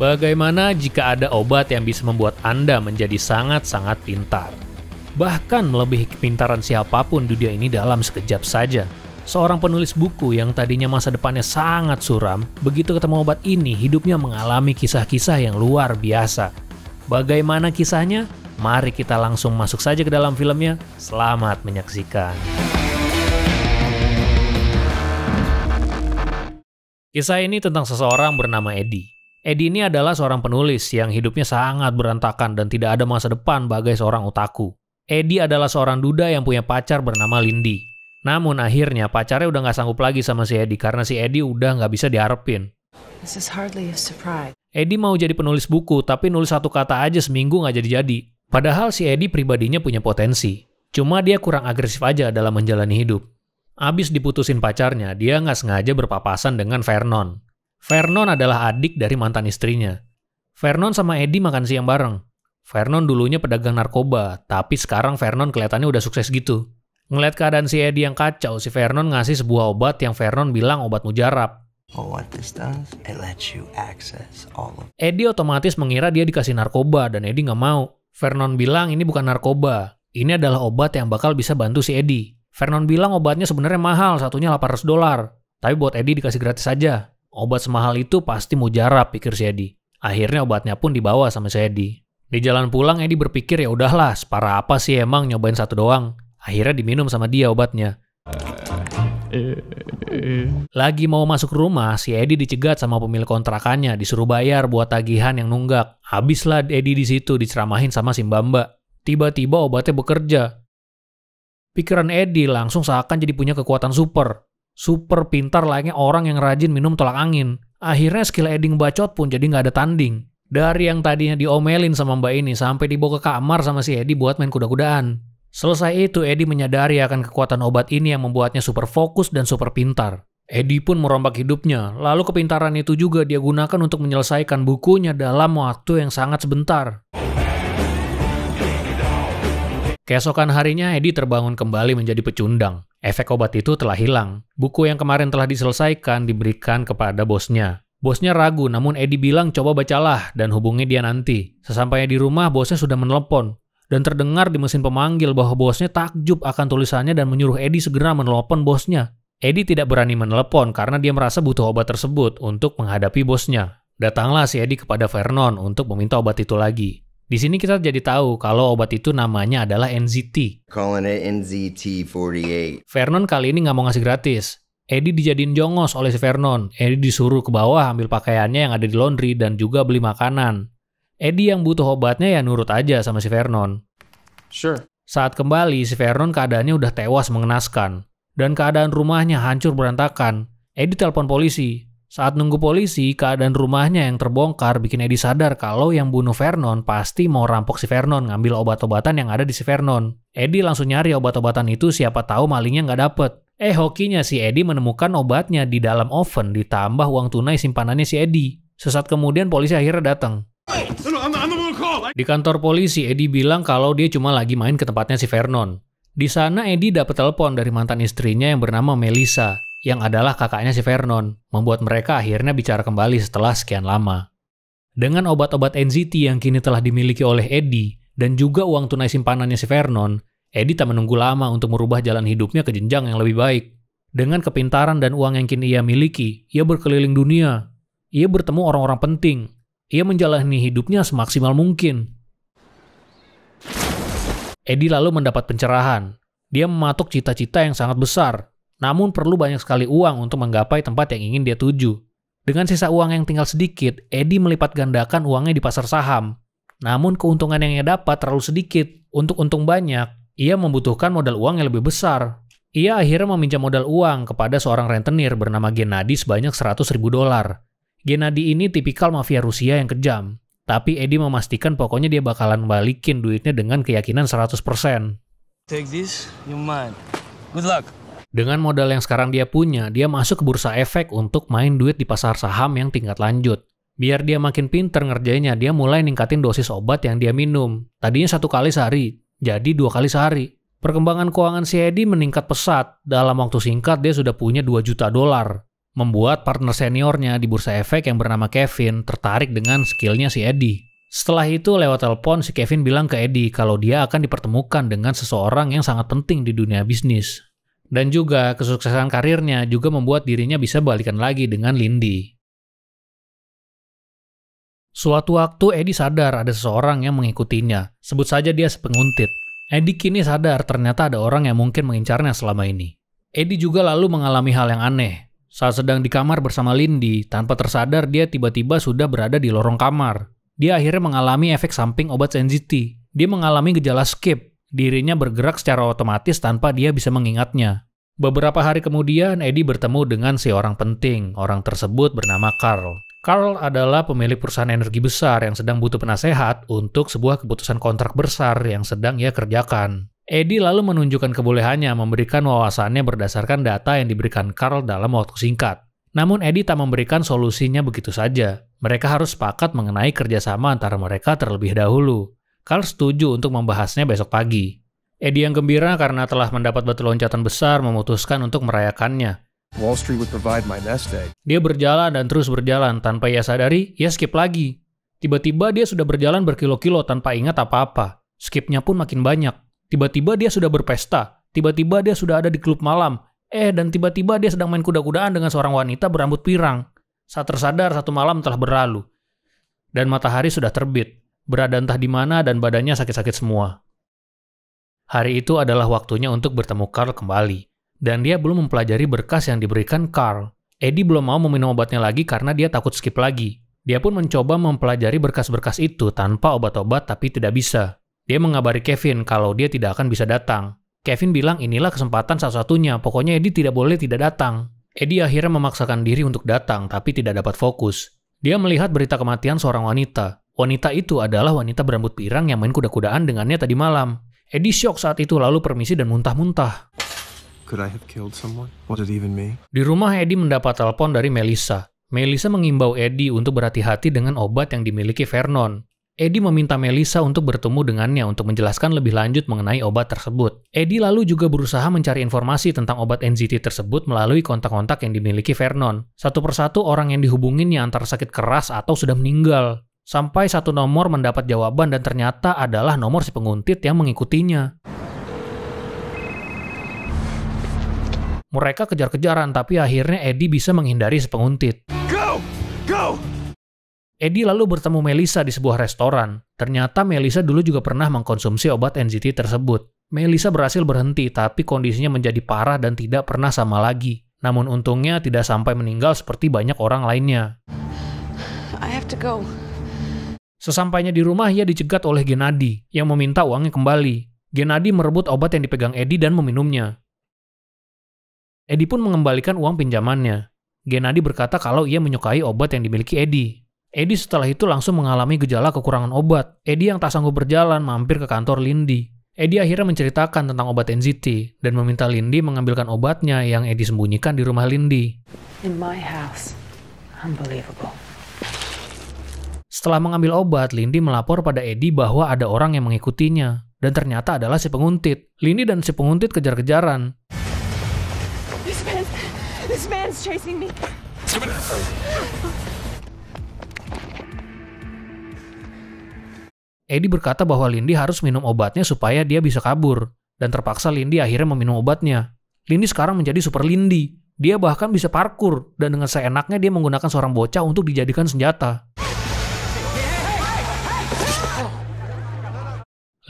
Bagaimana jika ada obat yang bisa membuat Anda menjadi sangat-sangat pintar? Bahkan melebihi kepintaran siapapun dunia ini dalam sekejap saja. Seorang penulis buku yang tadinya masa depannya sangat suram, begitu ketemu obat ini hidupnya mengalami kisah-kisah yang luar biasa. Bagaimana kisahnya? Mari kita langsung masuk saja ke dalam filmnya. Selamat menyaksikan. Kisah ini tentang seseorang bernama Eddie. Edi ini adalah seorang penulis yang hidupnya sangat berantakan dan tidak ada masa depan bagai seorang otaku. Edi adalah seorang duda yang punya pacar bernama Lindy. Namun akhirnya pacarnya udah nggak sanggup lagi sama si Edi karena si Edi udah nggak bisa diharapin. This Edi mau jadi penulis buku tapi nulis satu kata aja seminggu nggak jadi-jadi. Padahal si Edi pribadinya punya potensi. Cuma dia kurang agresif aja dalam menjalani hidup. Abis diputusin pacarnya, dia nggak sengaja berpapasan dengan Vernon, Vernon adalah adik dari mantan istrinya. Vernon sama Eddie makan siang bareng. Vernon dulunya pedagang narkoba, tapi sekarang Vernon kelihatannya udah sukses gitu. Ngeliat keadaan si Eddie yang kacau, si Vernon ngasih sebuah obat yang Vernon bilang obat mujarab. Eddie otomatis mengira dia dikasih narkoba dan Eddie nggak mau. Vernon bilang ini bukan narkoba, ini adalah obat yang bakal bisa bantu si Eddie. Vernon bilang obatnya sebenarnya mahal, satunya 800 dolar. Tapi buat Eddie dikasih gratis saja. Obat semahal itu pasti mujarab, pikir si Edi. Akhirnya obatnya pun dibawa sama si Edi. Di jalan pulang, Edi berpikir ya udahlah, separah apa sih emang nyobain satu doang. Akhirnya diminum sama dia obatnya. Lagi mau masuk rumah, si Edi dicegat sama pemilik kontrakannya, disuruh bayar buat tagihan yang nunggak. Habislah Edi di situ diceramahin sama si Mbamba. Tiba-tiba obatnya bekerja. Pikiran Edi langsung seakan jadi punya kekuatan super super pintar layaknya orang yang rajin minum tolak angin. Akhirnya skill Eding bacot pun jadi nggak ada tanding. Dari yang tadinya diomelin sama mbak ini sampai dibawa ke kamar sama si Eddie buat main kuda-kudaan. Selesai itu Eddie menyadari akan kekuatan obat ini yang membuatnya super fokus dan super pintar. Eddie pun merombak hidupnya, lalu kepintaran itu juga dia gunakan untuk menyelesaikan bukunya dalam waktu yang sangat sebentar. Keesokan harinya Eddie terbangun kembali menjadi pecundang. Efek obat itu telah hilang. Buku yang kemarin telah diselesaikan diberikan kepada bosnya. Bosnya ragu, namun Eddie bilang coba bacalah dan hubungi dia nanti. Sesampainya di rumah, bosnya sudah menelepon. Dan terdengar di mesin pemanggil bahwa bosnya takjub akan tulisannya dan menyuruh Eddie segera menelepon bosnya. Eddie tidak berani menelepon karena dia merasa butuh obat tersebut untuk menghadapi bosnya. Datanglah si Eddie kepada Vernon untuk meminta obat itu lagi. Di sini kita jadi tahu kalau obat itu namanya adalah NZT. Calling it NZT 48. Vernon kali ini nggak mau ngasih gratis. Eddie dijadiin jongos oleh si Vernon. Eddie disuruh ke bawah ambil pakaiannya yang ada di laundry dan juga beli makanan. Eddie yang butuh obatnya ya nurut aja sama si Vernon. Sure. Saat kembali, si Vernon keadaannya udah tewas mengenaskan. Dan keadaan rumahnya hancur berantakan. Eddie telepon polisi. Saat nunggu polisi, keadaan rumahnya yang terbongkar bikin Eddie sadar kalau yang bunuh Vernon pasti mau rampok si Vernon ngambil obat-obatan yang ada di si Vernon. Eddie langsung nyari obat-obatan itu siapa tahu malingnya nggak dapet. Eh hokinya si Eddie menemukan obatnya di dalam oven ditambah uang tunai simpanannya si Eddie. Sesaat kemudian polisi akhirnya datang. Di kantor polisi, Eddie bilang kalau dia cuma lagi main ke tempatnya si Vernon. Di sana Eddie dapat telepon dari mantan istrinya yang bernama Melissa yang adalah kakaknya si Vernon, membuat mereka akhirnya bicara kembali setelah sekian lama. Dengan obat-obat NZT yang kini telah dimiliki oleh Eddie, dan juga uang tunai simpanannya si Vernon, Eddie tak menunggu lama untuk merubah jalan hidupnya ke jenjang yang lebih baik. Dengan kepintaran dan uang yang kini ia miliki, ia berkeliling dunia. Ia bertemu orang-orang penting. Ia menjalani hidupnya semaksimal mungkin. Eddie lalu mendapat pencerahan. Dia mematok cita-cita yang sangat besar, namun perlu banyak sekali uang untuk menggapai tempat yang ingin dia tuju. Dengan sisa uang yang tinggal sedikit, Eddie melipat gandakan uangnya di pasar saham. Namun keuntungan yang ia dapat terlalu sedikit. Untuk untung banyak, ia membutuhkan modal uang yang lebih besar. Ia akhirnya meminjam modal uang kepada seorang rentenir bernama Genadi sebanyak 100 ribu dolar. Genadi ini tipikal mafia Rusia yang kejam. Tapi Eddie memastikan pokoknya dia bakalan balikin duitnya dengan keyakinan 100%. Take this, you mine. Good luck. Dengan modal yang sekarang dia punya, dia masuk ke bursa efek untuk main duit di pasar saham yang tingkat lanjut. Biar dia makin pinter ngerjainnya, dia mulai ningkatin dosis obat yang dia minum. Tadinya satu kali sehari, jadi dua kali sehari. Perkembangan keuangan si Edi meningkat pesat. Dalam waktu singkat, dia sudah punya 2 juta dolar. Membuat partner seniornya di bursa efek yang bernama Kevin tertarik dengan skillnya si Edi. Setelah itu, lewat telepon, si Kevin bilang ke Edi kalau dia akan dipertemukan dengan seseorang yang sangat penting di dunia bisnis. Dan juga kesuksesan karirnya juga membuat dirinya bisa balikan lagi dengan Lindy. Suatu waktu Eddie sadar ada seseorang yang mengikutinya. Sebut saja dia sepenguntit. Eddie kini sadar ternyata ada orang yang mungkin mengincarnya selama ini. Eddie juga lalu mengalami hal yang aneh. Saat sedang di kamar bersama Lindy, tanpa tersadar dia tiba-tiba sudah berada di lorong kamar. Dia akhirnya mengalami efek samping obat NGT. Dia mengalami gejala skip, Dirinya bergerak secara otomatis tanpa dia bisa mengingatnya. Beberapa hari kemudian, Eddie bertemu dengan seorang penting. Orang tersebut bernama Carl. Carl adalah pemilik perusahaan energi besar yang sedang butuh penasehat untuk sebuah keputusan kontrak besar yang sedang ia kerjakan. Eddie lalu menunjukkan kebolehannya memberikan wawasannya berdasarkan data yang diberikan Carl dalam waktu singkat. Namun Eddie tak memberikan solusinya begitu saja. Mereka harus sepakat mengenai kerjasama antara mereka terlebih dahulu. Carl setuju untuk membahasnya besok pagi. Eddie yang gembira karena telah mendapat batu loncatan besar memutuskan untuk merayakannya. Wall Street would provide my nest egg. Dia berjalan dan terus berjalan tanpa ia sadari, ia skip lagi. Tiba-tiba dia sudah berjalan berkilo-kilo tanpa ingat apa-apa. Skipnya pun makin banyak. Tiba-tiba dia sudah berpesta. Tiba-tiba dia sudah ada di klub malam. Eh, dan tiba-tiba dia sedang main kuda-kudaan dengan seorang wanita berambut pirang. Saat tersadar, satu malam telah berlalu. Dan matahari sudah terbit berada entah di mana dan badannya sakit-sakit semua. Hari itu adalah waktunya untuk bertemu Carl kembali, dan dia belum mempelajari berkas yang diberikan Carl. Eddie belum mau meminum obatnya lagi karena dia takut skip lagi. Dia pun mencoba mempelajari berkas-berkas itu tanpa obat-obat tapi tidak bisa. Dia mengabari Kevin kalau dia tidak akan bisa datang. Kevin bilang inilah kesempatan satu-satunya, pokoknya Eddie tidak boleh tidak datang. Eddie akhirnya memaksakan diri untuk datang tapi tidak dapat fokus. Dia melihat berita kematian seorang wanita, Wanita itu adalah wanita berambut pirang yang main kuda-kudaan dengannya tadi malam. Eddie shock saat itu lalu permisi dan muntah-muntah. Di rumah Eddie mendapat telepon dari Melissa. Melissa mengimbau Eddie untuk berhati-hati dengan obat yang dimiliki Vernon. Eddie meminta Melissa untuk bertemu dengannya untuk menjelaskan lebih lanjut mengenai obat tersebut. Eddie lalu juga berusaha mencari informasi tentang obat NZT tersebut melalui kontak-kontak yang dimiliki Vernon. Satu persatu orang yang dihubunginnya antara sakit keras atau sudah meninggal. Sampai satu nomor mendapat jawaban dan ternyata adalah nomor si penguntit yang mengikutinya. Mereka kejar-kejaran tapi akhirnya Eddie bisa menghindari si penguntit. Go! Go! Eddie lalu bertemu Melissa di sebuah restoran. Ternyata Melissa dulu juga pernah mengkonsumsi obat NZT tersebut. Melissa berhasil berhenti tapi kondisinya menjadi parah dan tidak pernah sama lagi. Namun untungnya tidak sampai meninggal seperti banyak orang lainnya. I have to go. Sesampainya di rumah, ia dicegat oleh Genadi yang meminta uangnya kembali. Genadi merebut obat yang dipegang Edi dan meminumnya. Edi pun mengembalikan uang pinjamannya. Genadi berkata kalau ia menyukai obat yang dimiliki Edi. Edi setelah itu langsung mengalami gejala kekurangan obat. Edi yang tak sanggup berjalan mampir ke kantor Lindy. Edi akhirnya menceritakan tentang obat NZT dan meminta Lindy mengambilkan obatnya yang Edi sembunyikan di rumah Lindy. In my house. Unbelievable. Setelah mengambil obat, Lindy melapor pada Eddie bahwa ada orang yang mengikutinya. Dan ternyata adalah si penguntit. Lindy dan si penguntit kejar-kejaran. Eddie berkata bahwa Lindy harus minum obatnya supaya dia bisa kabur. Dan terpaksa Lindy akhirnya meminum obatnya. Lindy sekarang menjadi super Lindy. Dia bahkan bisa parkur dan dengan seenaknya dia menggunakan seorang bocah untuk dijadikan senjata.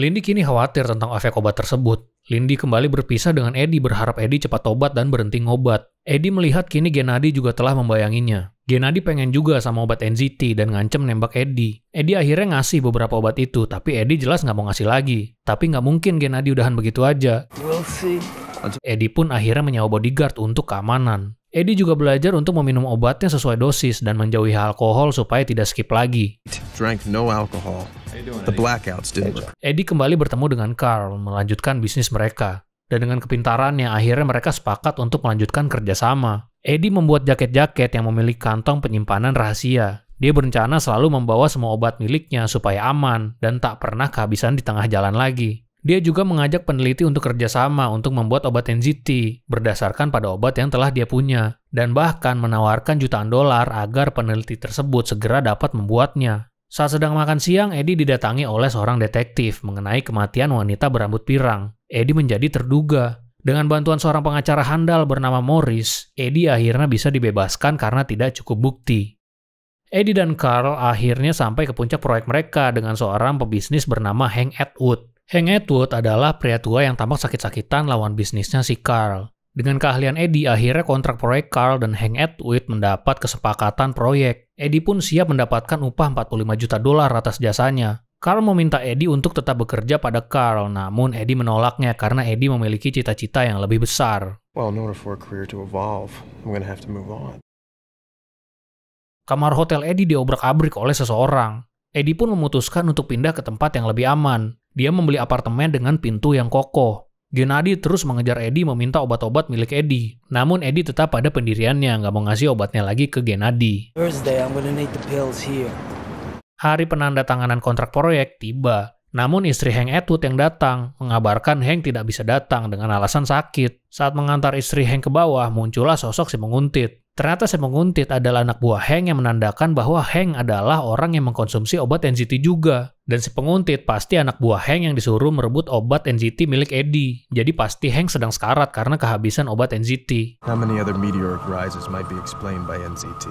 Lindy kini khawatir tentang efek obat tersebut. Lindy kembali berpisah dengan Eddie berharap Eddie cepat tobat dan berhenti ngobat. Eddie melihat kini Genadi juga telah membayanginya. Genadi pengen juga sama obat NZT dan ngancem nembak Eddie. Eddie akhirnya ngasih beberapa obat itu, tapi Eddie jelas nggak mau ngasih lagi. Tapi nggak mungkin Genadi udahan begitu aja. We'll see. Eddie pun akhirnya menyewa bodyguard untuk keamanan. Eddie juga belajar untuk meminum obatnya sesuai dosis dan menjauhi alkohol supaya tidak skip lagi. Eddie kembali bertemu dengan Carl, melanjutkan bisnis mereka. Dan dengan kepintarannya, akhirnya mereka sepakat untuk melanjutkan kerjasama. Eddie membuat jaket-jaket yang memiliki kantong penyimpanan rahasia. Dia berencana selalu membawa semua obat miliknya supaya aman dan tak pernah kehabisan di tengah jalan lagi. Dia juga mengajak peneliti untuk kerjasama untuk membuat obat NZT berdasarkan pada obat yang telah dia punya, dan bahkan menawarkan jutaan dolar agar peneliti tersebut segera dapat membuatnya. Saat sedang makan siang, Eddie didatangi oleh seorang detektif mengenai kematian wanita berambut pirang. Eddie menjadi terduga. Dengan bantuan seorang pengacara handal bernama Morris, Eddie akhirnya bisa dibebaskan karena tidak cukup bukti. Eddie dan Carl akhirnya sampai ke puncak proyek mereka dengan seorang pebisnis bernama Hank Atwood. Hank Atwood adalah pria tua yang tampak sakit-sakitan lawan bisnisnya si Carl. Dengan keahlian Eddie, akhirnya kontrak proyek Carl dan Hank Atwood mendapat kesepakatan proyek. Eddie pun siap mendapatkan upah 45 juta dolar atas jasanya. Carl meminta Eddie untuk tetap bekerja pada Carl, namun Eddie menolaknya karena Eddie memiliki cita-cita yang lebih besar. Kamar hotel Eddie diobrak-abrik oleh seseorang. Eddie pun memutuskan untuk pindah ke tempat yang lebih aman. Dia membeli apartemen dengan pintu yang kokoh. Gennady terus mengejar Eddie meminta obat-obat milik Eddie. Namun Eddie tetap pada pendiriannya, nggak mau ngasih obatnya lagi ke Gennady. Hari penanda tanganan kontrak proyek tiba. Namun istri Hank Atwood yang datang mengabarkan Hank tidak bisa datang dengan alasan sakit. Saat mengantar istri Hank ke bawah, muncullah sosok si menguntit. Ternyata menguntit adalah anak buah Heng yang menandakan bahwa Heng adalah orang yang mengkonsumsi obat NCT juga. Dan si penguntit pasti anak buah Heng yang disuruh merebut obat NCT milik Eddie. Jadi pasti Heng sedang sekarat karena kehabisan obat NCT. NCT?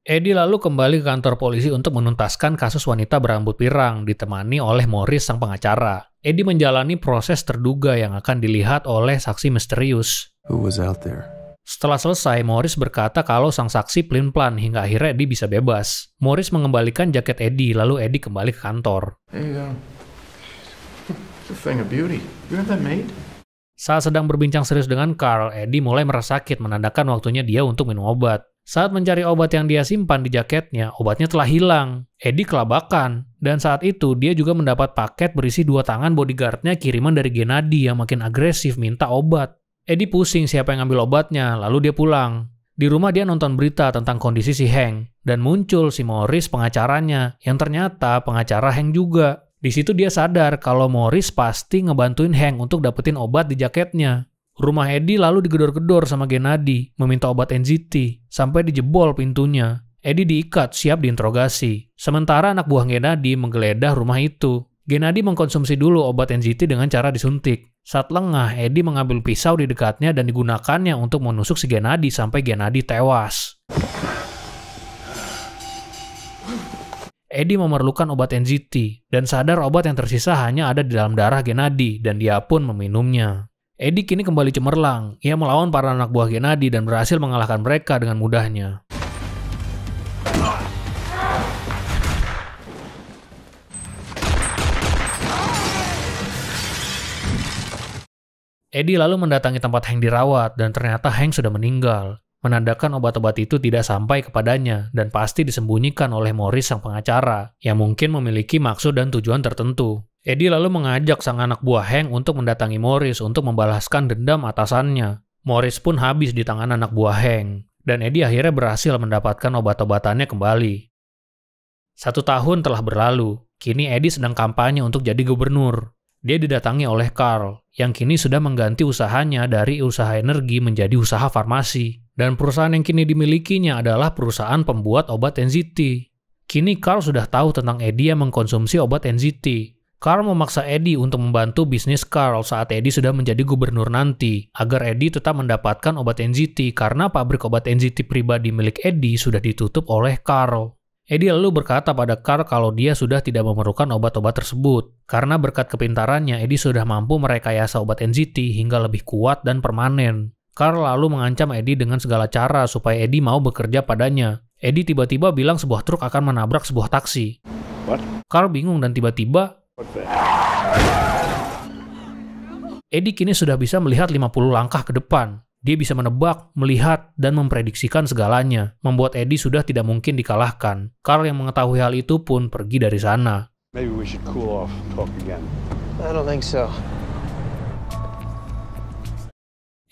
Eddie lalu kembali ke kantor polisi untuk menuntaskan kasus wanita berambut pirang, ditemani oleh Morris sang pengacara. Eddie menjalani proses terduga yang akan dilihat oleh saksi misterius. Who was out there? Setelah selesai, Morris berkata kalau sang saksi pelin-pelan hingga akhirnya Eddie bisa bebas. Morris mengembalikan jaket Eddie, lalu Eddie kembali ke kantor. Um, saat sedang berbincang serius dengan Carl, Eddie mulai merasa sakit menandakan waktunya dia untuk minum obat. Saat mencari obat yang dia simpan di jaketnya, obatnya telah hilang. Eddie kelabakan. Dan saat itu, dia juga mendapat paket berisi dua tangan bodyguardnya kiriman dari Genadi yang makin agresif minta obat. Edi pusing siapa yang ngambil obatnya, lalu dia pulang. Di rumah dia nonton berita tentang kondisi si Hank dan muncul si Morris pengacaranya, yang ternyata pengacara Hank juga. Di situ dia sadar kalau Morris pasti ngebantuin Hank untuk dapetin obat di jaketnya. Rumah Edi lalu digedor-gedor sama Genadi, meminta obat NZT, sampai dijebol pintunya. Edi diikat siap diinterogasi. Sementara anak buah Genadi menggeledah rumah itu. Genadi mengkonsumsi dulu obat NZT dengan cara disuntik. Saat lengah, Eddie mengambil pisau di dekatnya dan digunakannya untuk menusuk si Genadi sampai Genadi tewas. Eddie memerlukan obat NZT dan sadar obat yang tersisa hanya ada di dalam darah Genadi dan dia pun meminumnya. Eddie kini kembali cemerlang. Ia melawan para anak buah Genadi dan berhasil mengalahkan mereka dengan mudahnya. Eddie lalu mendatangi tempat Hank dirawat dan ternyata Hank sudah meninggal, menandakan obat-obat itu tidak sampai kepadanya dan pasti disembunyikan oleh Morris sang pengacara, yang mungkin memiliki maksud dan tujuan tertentu. Eddie lalu mengajak sang anak buah Hank untuk mendatangi Morris untuk membalaskan dendam atasannya. Morris pun habis di tangan anak buah Hank, dan Eddie akhirnya berhasil mendapatkan obat-obatannya kembali. Satu tahun telah berlalu, kini Eddie sedang kampanye untuk jadi gubernur. Dia didatangi oleh Carl, yang kini sudah mengganti usahanya dari usaha energi menjadi usaha farmasi. Dan perusahaan yang kini dimilikinya adalah perusahaan pembuat obat NZT. Kini Carl sudah tahu tentang Eddie yang mengkonsumsi obat NZT. Carl memaksa Eddie untuk membantu bisnis Carl saat Eddie sudah menjadi gubernur nanti, agar Eddie tetap mendapatkan obat NZT karena pabrik obat NZT pribadi milik Eddie sudah ditutup oleh Carl. Eddie lalu berkata pada Carl kalau dia sudah tidak memerlukan obat-obat tersebut. Karena berkat kepintarannya, Eddie sudah mampu merekayasa obat NZT hingga lebih kuat dan permanen. Carl lalu mengancam Eddie dengan segala cara supaya Eddie mau bekerja padanya. Eddie tiba-tiba bilang sebuah truk akan menabrak sebuah taksi. What? Carl bingung dan tiba-tiba... Eddie kini sudah bisa melihat 50 langkah ke depan. Dia bisa menebak, melihat, dan memprediksikan segalanya, membuat Eddie sudah tidak mungkin dikalahkan. Carl yang mengetahui hal itu pun pergi dari sana.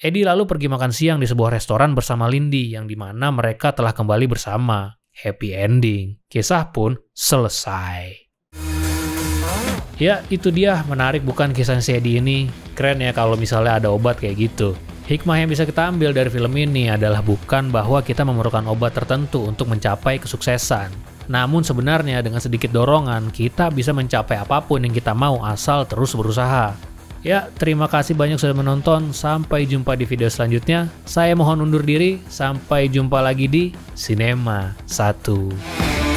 Eddie lalu pergi makan siang di sebuah restoran bersama Lindy yang dimana mereka telah kembali bersama. Happy ending. Kisah pun selesai. Ya, itu dia. Menarik bukan kisah si Eddie ini? Keren ya kalau misalnya ada obat kayak gitu. Hikmah yang bisa kita ambil dari film ini adalah bukan bahwa kita memerlukan obat tertentu untuk mencapai kesuksesan. Namun sebenarnya dengan sedikit dorongan, kita bisa mencapai apapun yang kita mau asal terus berusaha. Ya, terima kasih banyak sudah menonton. Sampai jumpa di video selanjutnya. Saya mohon undur diri. Sampai jumpa lagi di Cinema 1.